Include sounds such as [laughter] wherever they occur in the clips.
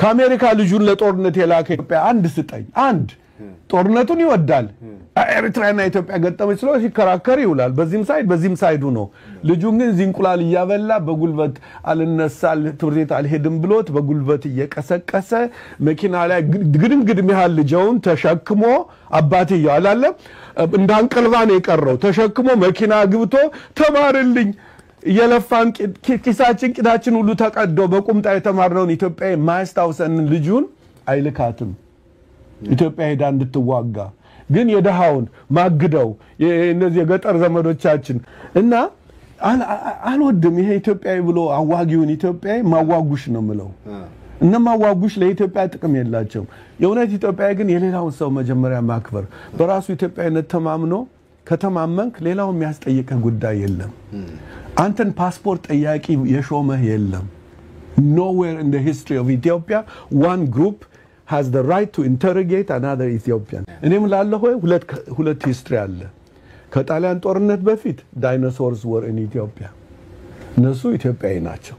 ከአሜሪካ ልጁን ለጦርነት የላከ ኢትዮጵያ አንድ ስጠኝ አንድ ጦርነቱን ይወዳል። ኤርትራና ኢትዮጵያ ገጠመች ስለ ሲከራከር ይውላል። በዚህም ሳይድ በዚህም ሳይዱ ነው። ልጁን ግን እዚህ እንቁላል እያበላ በጉልበት አልነሳ ትምህርት ቤት አልሄድም ብሎት በጉልበት እየቀሰቀሰ መኪና ላይ ግድምግድም ያህል ልጀውን ተሸክሞ አባቴ እያው አላለም እንደ ነው የቀረው ተሸክሞ መኪና ግብቶ ተማርልኝ እየለፋን ኪሳችን ቂዳችን ሁሉ ተቀዶ በቁምጣ የተማረውን ኢትዮጵያ የማያስታውሰንን ልጁን አይልካትም ኢትዮጵያ ሄዳ እንድትዋጋ ግን የድሃውን ማግደው እነዚህ የገጠር ዘመዶቻችን እና አልወድም። ይሄ ኢትዮጵያዊ ብሎ አዋጊውን ኢትዮጵያዊ ማዋጉሽ ነው ምለው እነ ማዋጉሽ ለኢትዮጵያ ጥቅም የላቸውም። የእውነት ኢትዮጵያ ግን የሌላውን ሰው መጀመሪያ ማክበር፣ በራሱ ኢትዮጵያዊነት ተማምኖ ከተማመንክ ሌላው የሚያስጠይቀህ ጉዳይ የለም። አንተን ፓስፖርት ጠያቂ የሾመህ የለም። ኖዌር ኢን ሂስትሪ ኦፍ ኢትዮጵያ ዋን ግሩፕ ሃዝ ዘ ራይት ቱ ኢንተሮጌት አናዘር ኢትዮጵያን። እኔም ላለሁ ሁለት ሂስትሪ አለ። ከጣሊያን ጦርነት በፊት ዳይኖሶርስ ወር ኢን ኢትዮጵያ፣ እነሱ ኢትዮጵያዊ ናቸው።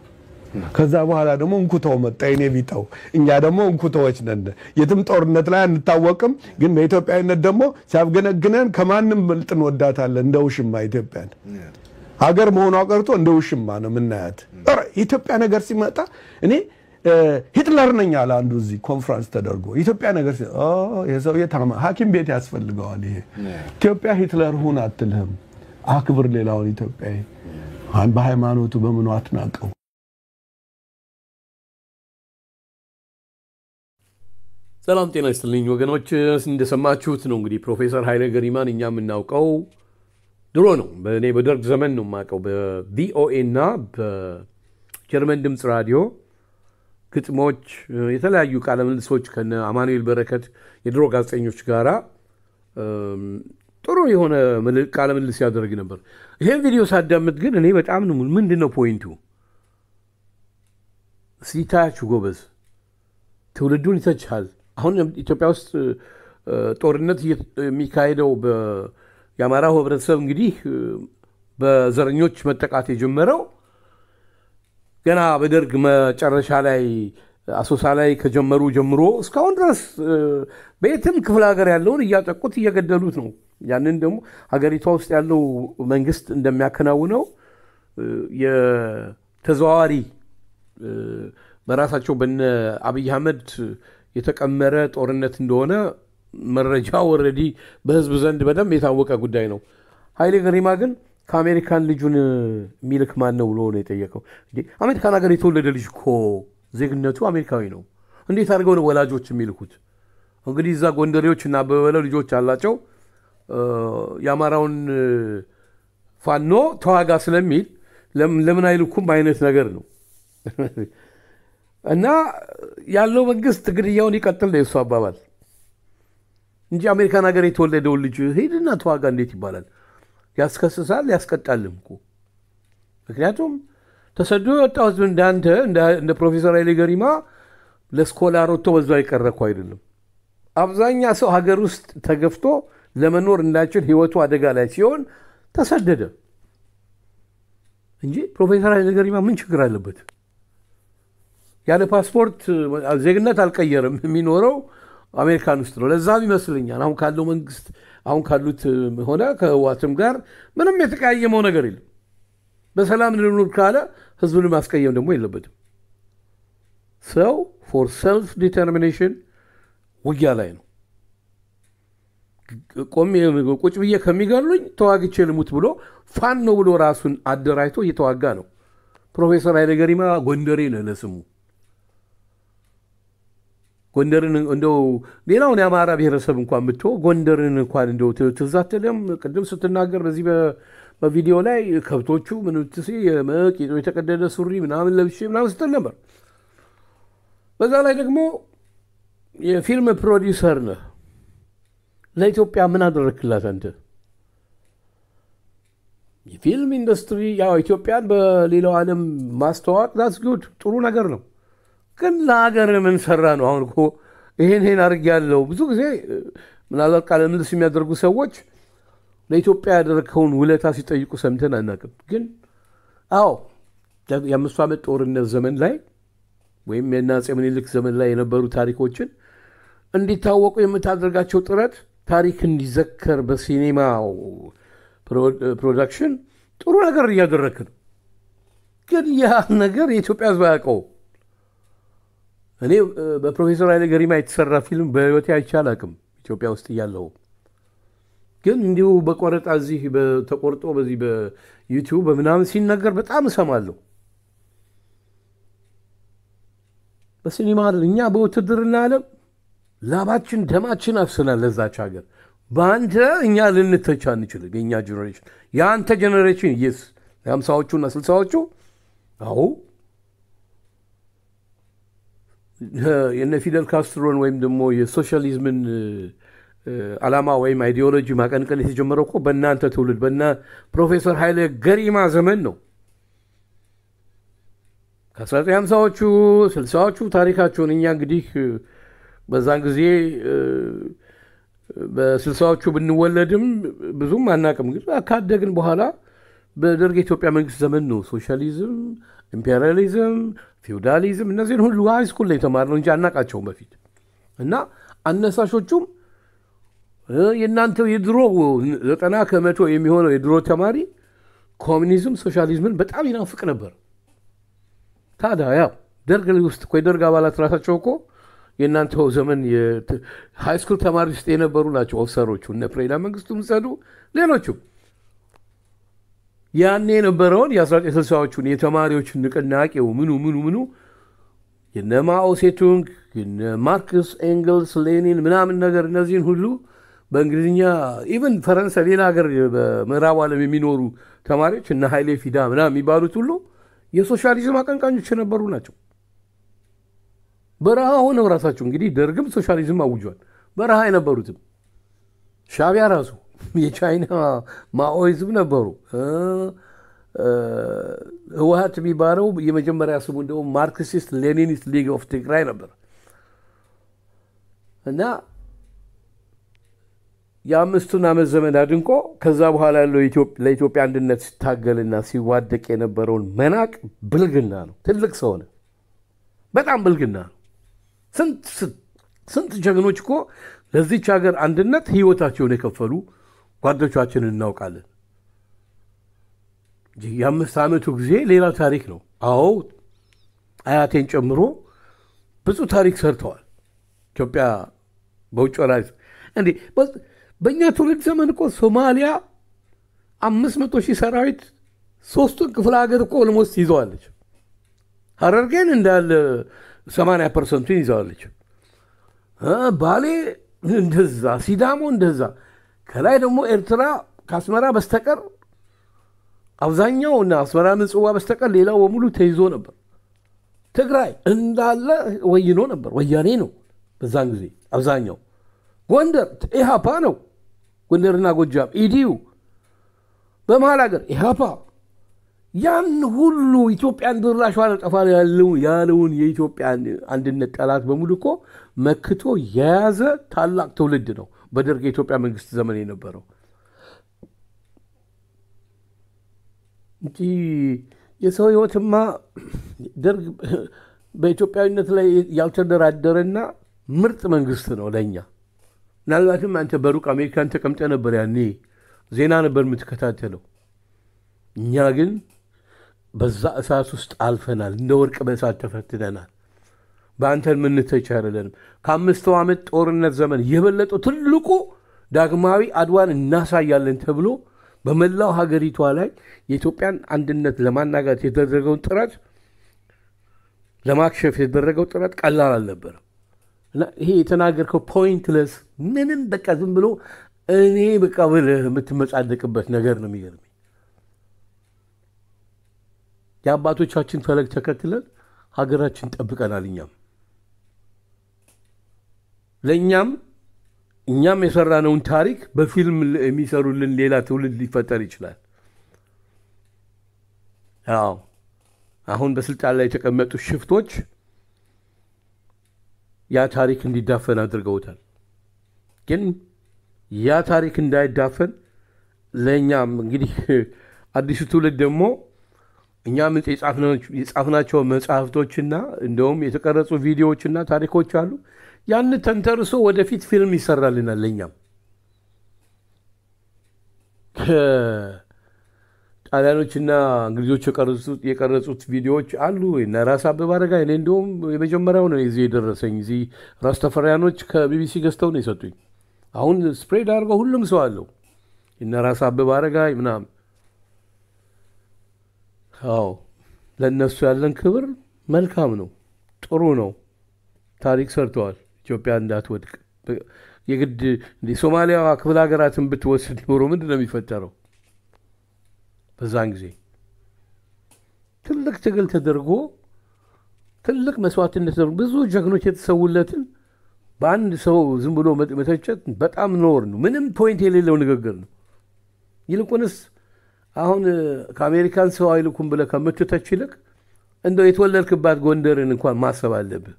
ከዛ በኋላ ደግሞ እንኩተው መጣ የኔ ቢጠው። እኛ ደግሞ እንኩተዎች ነን፣ የትም ጦርነት ላይ አንታወቅም። ግን በኢትዮጵያዊነት ደግሞ ሲያፍገነግነን ከማንም ምልጥ እንወዳታለን። እንደ ውሽማ ኢትዮጵያን ሀገር መሆኗ ቀርቶ እንደ ውሽማ ነው የምናያት። የኢትዮጵያ ነገር ሲመጣ እኔ ሂትለር ነኝ አለ አንዱ እዚህ ኮንፍራንስ ተደርጎ ኢትዮጵያ ነገር የሰውዬ ታማ ሐኪም ቤት ያስፈልገዋል። ይሄ ኢትዮጵያ ሂትለር ሁን አትልህም፣ አክብር ሌላውን ኢትዮጵያዊ በሃይማኖቱ በምኑ አትናቀው። ሰላም ጤና ይስጥልኝ ወገኖች፣ እንደሰማችሁት ነው እንግዲህ ፕሮፌሰር ኃይለ ገሪማን እኛ የምናውቀው ድሮ ነው። እኔ በደርግ ዘመን ነው የማውቀው በቪኦኤ እና በጀርመን ድምፅ ራዲዮ ግጥሞች፣ የተለያዩ ቃለምልልሶች ከነ አማኑኤል በረከት የድሮ ጋዜጠኞች ጋራ ጥሩ የሆነ ቃለምልልስ ያደርግ ነበር። ይሄን ቪዲዮ ሳዳምጥ ግን እኔ በጣም ምንድን ነው ፖይንቱ ሲታያችሁ፣ ጎበዝ ትውልዱን ይተችሃል። አሁን ኢትዮጵያ ውስጥ ጦርነት የሚካሄደው የአማራው ህብረተሰብ እንግዲህ በዘረኞች መጠቃት የጀመረው ገና በደርግ መጨረሻ ላይ አሶሳ ላይ ከጀመሩ ጀምሮ እስካሁን ድረስ በየትም ክፍለ ሀገር ያለውን እያጠቁት እየገደሉት ነው። ያንን ደግሞ ሀገሪቷ ውስጥ ያለው መንግስት እንደሚያከናውነው የተዘዋዋሪ በራሳቸው በነ አብይ አህመድ የተቀመረ ጦርነት እንደሆነ መረጃ ወረዲ በህዝብ ዘንድ በደንብ የታወቀ ጉዳይ ነው። ኃይሌ ገሪማ ግን ከአሜሪካን ልጁን የሚልክ ማን ነው ብሎ ነው የጠየቀው። አሜሪካን ሀገር የተወለደ ልጅ እኮ ዜግነቱ አሜሪካዊ ነው። እንዴት አድርገው ነው ወላጆች የሚልኩት? እንግዲህ እዛ ጎንደሬዎች እና አበበ ልጆች አላቸው። የአማራውን ፋኖ ተዋጋ ስለሚል ለምን አይልኩም አይነት ነገር ነው። እና ያለው መንግስት ግድያውን ይቀጥል ነው የእሱ አባባል እንጂ አሜሪካን ሀገር የተወለደውን ልጅ ሂድና ተዋጋ እንዴት ይባላል? ያስከስሳል፣ ያስቀጣልም እኮ ምክንያቱም ተሰዶ የወጣው ህዝብ እንዳንተ እንደ ፕሮፌሰር ኃይሌ ገሪማ ለስኮላር ወጥቶ በዛው የቀረ አይደለም። አብዛኛ ሰው ሀገር ውስጥ ተገፍቶ ለመኖር እንዳይችል ህይወቱ አደጋ ላይ ሲሆን ተሰደደ እንጂ ፕሮፌሰር ኃይለ ገሪማ ምን ችግር አለበት? ያለ ፓስፖርት ዜግነት አልቀየርም። የሚኖረው አሜሪካን ውስጥ ነው። ለዛም ይመስለኛል አሁን ካለው መንግስት አሁን ካሉት ሆነ ከህዋትም ጋር ምንም የተቀያየመው ነገር የለም። በሰላም ልኑር ካለ ህዝብን ማስቀየም ደግሞ የለበትም። ሰው ፎር ሰልፍ ዲተርሚኔሽን ውጊያ ላይ ነው። ቁጭ ብዬ ከሚገሉኝ ተዋግቼ ልሙት ብሎ ፋኖ ብሎ ራሱን አደራጅቶ እየተዋጋ ነው። ፕሮፌሰር ኃይለ ገሪማ ጎንደሬ ነህ ለስሙ። ጎንደርን እንደው ሌላውን የአማራ ብሔረሰብ እንኳን ብትሆ ጎንደርን እንኳን እንደው ትዛተለም ቅድም ስትናገር በዚህ በቪዲዮ ላይ ከብቶቹ ምን ቂጦ የተቀደደ ሱሪ ምናምን ለብሼ ምናምን ስትል ነበር። በዛ ላይ ደግሞ የፊልም ፕሮዲውሰር ነህ። ለኢትዮጵያ ምን አደረክላት አንተ? የፊልም ኢንዱስትሪ ያው ኢትዮጵያን በሌላው ዓለም ማስተዋወቅ ዳስ ጉድ ጥሩ ነገር ነው። ግን ለሀገር ምን ሰራ ነው? አሁን እኮ ይሄን ይሄን አድርጌያለሁ። ብዙ ጊዜ ምናልባት ቃለ ምልልስ የሚያደርጉ ሰዎች ለኢትዮጵያ ያደረግከውን ውለታ ሲጠይቁ ሰምተን አናውቅም። ግን አዎ የአምስቱ ዓመት ጦርነት ዘመን ላይ ወይም የአፄ ምኒልክ ዘመን ላይ የነበሩ ታሪኮችን እንዲታወቁ የምታደርጋቸው ጥረት ታሪክ እንዲዘከር በሲኔማው ፕሮዳክሽን ጥሩ ነገር እያደረግክ ነው። ግን ያ ነገር የኢትዮጵያ ሕዝብ አያውቀውም። እኔ በፕሮፌሰር ኃይለ ገሪማ የተሰራ ፊልም በህይወቴ አይቼ አላውቅም፣ ኢትዮጵያ ውስጥ እያለሁ ግን እንዲሁ በቆረጣ እዚህ ተቆርጦ በዚህ በዩቲዩብ በምናምን ሲነገር በጣም እሰማለሁ። በሲኒማ እኛ በውትድርና ዓለም ላባችን ደማችን አፍስናል ለዛች ሀገር። በአንተ እኛ ልንተቻ አንችልም። የእኛ ጀኔሬሽን የአንተ ጀኔሬሽን የስ የሀምሳዎቹ ስልሳዎቹ አዎ የነ ፊደል ካስትሮን ወይም ደግሞ የሶሻሊዝምን አላማ ወይም አይዲዮሎጂ ማቀንቀን የተጀመረው እኮ በእናንተ ትውልድ በና ፕሮፌሰር ኃይለ ገሪማ ዘመን ነው። ከ1950ዎቹ 60 ታሪካቸውን እኛ እንግዲህ በዛን ጊዜ በስልሳዎቹ ብንወለድም ብዙም አናቅም። ግን ካደግን በኋላ በደርግ የኢትዮጵያ መንግስት ዘመን ነው ሶሻሊዝም ኢምፔሪያሊዝም፣ ፊውዳሊዝም እነዚህን ሁሉ ሃይስኩል ላይ የተማርነው እንጂ አናቃቸውም በፊት እና አነሳሾቹም የእናንተ የድሮ ዘጠና ከመቶ የሚሆነው የድሮ ተማሪ ኮሚኒዝም ሶሻሊዝምን በጣም ይናፍቅ ነበር። ታዲያ ያው ደርግ ውስጥ እኮ የደርግ አባላት ራሳቸው እኮ የእናንተው ዘመን ሃይስኩል ተማሪ ውስጥ የነበሩ ናቸው ኦፊሰሮቹ። እነ ፕሬዳ መንግስቱ ምሰዱ ሌሎቹም ያኔ የነበረውን የ1960ዎቹን የተማሪዎችን ንቅናቄው ምኑ ምኑ ምኑ የነ ማኦ ሴቱንግ የነ ማርክስ ኤንግልስ ሌኒን ምናምን ነገር እነዚህን ሁሉ በእንግሊዝኛ ኢቨን ፈረንሳይ፣ ሌላ ሀገር በምዕራብ ዓለም የሚኖሩ ተማሪዎች እነ ሀይሌ ፊዳ ምናምን የሚባሉት ሁሉ የሶሻሊዝም አቀንቃኞች የነበሩ ናቸው። በረሃ ሆነው ራሳቸው እንግዲህ ደርግም ሶሻሊዝም አውጇል። በረሃ የነበሩትም ሻቢያ ራሱ [laughs] የቻይና ማኦይዝም ነበሩ። ህወሀት የሚባለው የመጀመሪያ ስሙ እንደውም ማርክሲስት ሌኒኒስት ሊግ ኦፍ ትግራይ ነበር እና የአምስቱን ዓመት ዘመን አድንቆ ከዛ በኋላ ያለው ለኢትዮጵያ አንድነት ሲታገልና ሲዋደቅ የነበረውን መናቅ ብልግና ነው። ትልቅ ሰው ነው። በጣም ብልግና ነው። ስንት ጀግኖች እኮ ለዚች ሀገር አንድነት ህይወታቸውን የከፈሉ ጓዶቻችን እናውቃለን። የአምስት ዓመቱ ጊዜ ሌላ ታሪክ ነው። አዎ አያቴን ጨምሮ ብዙ ታሪክ ሰርተዋል። ኢትዮጵያ በውጭ ወላ እንዴ በእኛ ትውልድ ዘመን እኮ ሶማሊያ አምስት መቶ ሺህ ሰራዊት ሶስቱን ክፍለ ሀገር እኮ ኦልሞስት ይዘዋለች። ሀረር እንዳለ ሰማንያ ፐርሰንቱን ይዘዋለች። ባሌ እንደዛ፣ ሲዳሞ እንደዛ ከላይ ደግሞ ኤርትራ ከአስመራ በስተቀር አብዛኛው እና አስመራ ምጽዋ በስተቀር ሌላው በሙሉ ተይዞ ነበር። ትግራይ እንዳለ ወይኖ ነበር። ወያኔ ነው በዛን ጊዜ አብዛኛው። ጎንደር ኢሃፓ ነው። ጎንደርና ጎጃም ኢዲዩ፣ በመሀል ሀገር ኢሃፓ። ያን ሁሉ ኢትዮጵያን ድራሿ ያለው ያለውን የኢትዮጵያን አንድነት ጠላት በሙሉ እኮ መክቶ የያዘ ታላቅ ትውልድ ነው። በደርግ የኢትዮጵያ መንግስት ዘመን የነበረው እንጂ የሰው ህይወትማ ደርግ በኢትዮጵያዊነት ላይ ያልተደራደረና ምርጥ መንግስት ነው ለእኛ። ምናልባትም አንተ በሩቅ አሜሪካን ተቀምጠ ነበር ያኔ ዜና ነበር የምትከታተለው። እኛ ግን በዛ እሳት ውስጥ አልፈናል። እንደ ወርቅ በእሳት ተፈትነናል። በአንተን ምንተች አይደለንም። ከአምስቱ ዓመት ጦርነት ዘመን የበለጠው ትልቁ ዳግማዊ አድዋን እናሳያለን ተብሎ በመላው ሀገሪቷ ላይ የኢትዮጵያን አንድነት ለማናጋት የተደረገውን ጥረት ለማክሸፍ የተደረገው ጥረት ቀላል አልነበረም እና ይሄ የተናገርከው ፖይንትለስ ምንም በቃ ዝም ብሎ እኔ በቃ ብለህ የምትመጻደቅበት ነገር ነው የሚገርም የአባቶቻችን ፈለግ ተከትለን ሀገራችን ጠብቀናል እኛም ለእኛም እኛም የሰራነውን ታሪክ በፊልም የሚሰሩልን ሌላ ትውልድ ሊፈጠር ይችላል። አዎ አሁን በስልጣን ላይ የተቀመጡ ሽፍቶች ያ ታሪክ እንዲዳፈን አድርገውታል። ግን ያ ታሪክ እንዳይዳፈን ለእኛም እንግዲህ አዲሱ ትውልድ ደግሞ እኛም የጻፍናቸው መጽሐፍቶችና እንደውም የተቀረጹ ቪዲዮዎችና ታሪኮች አሉ። ያን ተንተርሶ ወደፊት ፊልም ይሰራልናል። ለእኛም ጣሊያኖችና እንግሊዞች የቀረጹት ቪዲዮዎች አሉ። ራስ አበበ አረጋ እኔ እንደውም የመጀመሪያው ነው እዚህ የደረሰኝ። እዚህ ራስ ተፈሪያኖች ከቢቢሲ ገዝተው ነው የሰጡኝ። አሁን ስፕሬድ አድርገው ሁሉም ሰው አለው እነ ራስ አበበ አረጋይ ምናምን አዎ ለእነሱ ያለን ክብር መልካም ነው፣ ጥሩ ነው። ታሪክ ሰርተዋል። ኢትዮጵያ እንዳትወድቅ የግድ ሶማሊያ ክፍለ ሀገራትን ብትወስድ ኖሮ ምንድን ነው የሚፈጠረው? በዛን ጊዜ ትልቅ ትግል ተደርጎ ትልቅ መስዋዕትነት ተደርጎ ብዙ ጀግኖች የተሰውለትን በአንድ ሰው ዝም ብሎ መተቸት በጣም ኖር ነው። ምንም ፖይንት የሌለው ንግግር ነው። ይልቁንስ አሁን ከአሜሪካን ሰው አይልኩም ብለህ ከምትተች ይልቅ እንደው የተወለድክባት ጎንደርን እንኳን ማሰብ አለብህ።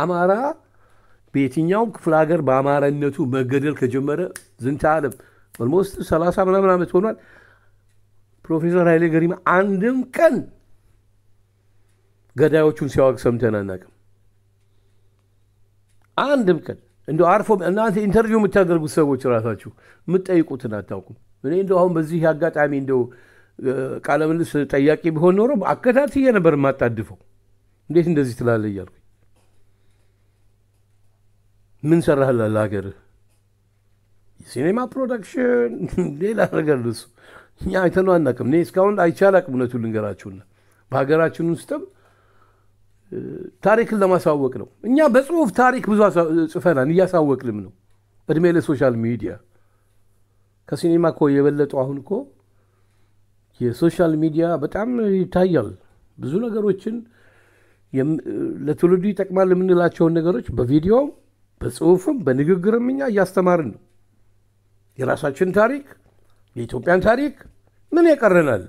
አማራ በየትኛውም ክፍለ ሀገር በአማራነቱ መገደል ከጀመረ ዝንተ ዓለም ኦልሞስት 30 ምናምን ዓመት ሆኗል። ፕሮፌሰር ኃይሌ ገሪማ አንድም ቀን ገዳዮቹን ሲያወቅ ሰምተን አናውቅም። አንድም ቀን እንደ አርፎ እናንተ ኢንተርቪው የምታደርጉት ሰዎች ራሳችሁ የምትጠይቁትን አታውቁም። እኔ እንደ አሁን በዚህ አጋጣሚ እንደው ቃለ ምልልስ ጠያቂ ቢሆን ኖሮ አከታትዬ ነበር የማጣድፈው። እንዴት እንደዚህ ትላለ እያልኩኝ ምን ሰራህ ለሀገር የሲኔማ ፕሮዳክሽን ሌላ ነገር ልሱ እኛ አይተነው አናቅም። እኔ እስካሁን አይቻል አላውቅም። እውነቱን ልንገራችሁና በሀገራችን ውስጥም ታሪክን ለማሳወቅ ነው። እኛ በጽሁፍ ታሪክ ብዙ ጽፈናል፣ እያሳወቅንም ነው። እድሜ ለሶሻል ሚዲያ ከሲኒማ ኮ የበለጡ አሁን ኮ የሶሻል ሚዲያ በጣም ይታያል። ብዙ ነገሮችን ለትውልዱ ይጠቅማል የምንላቸውን ነገሮች በቪዲዮም በጽሁፍም በንግግርም እኛ እያስተማርን ነው። የራሳችን ታሪክ የኢትዮጵያን ታሪክ ምን ያቀረናል?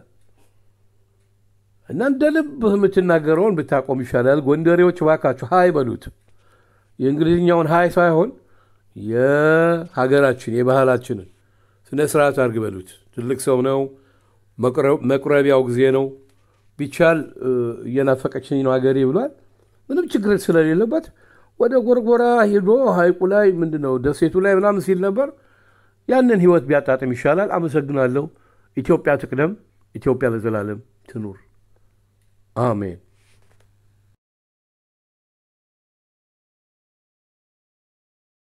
እና እንደ ልብ የምትናገረውን ብታቆም ይሻላል። ጎንደሬዎች ባካችሁ ሀይ በሉት። የእንግሊዝኛውን ሀይ ሳይሆን የሀገራችን የባህላችንን ስነ ስርዓት አድርግ በሉት። ትልቅ ሰው ነው። መቁረቢያው ጊዜ ነው። ቢቻል እየናፈቀችኝ ነው አገሬ ብሏል። ምንም ችግር ስለሌለበት ወደ ጎርጎራ ሄዶ ሀይቁ ላይ ምንድነው ደሴቱ ላይ ምናምን ሲል ነበር። ያንን ህይወት ቢያጣጥም ይሻላል። አመሰግናለሁ። ኢትዮጵያ ትቅደም። ኢትዮጵያ ለዘላለም ትኑር። አሜን።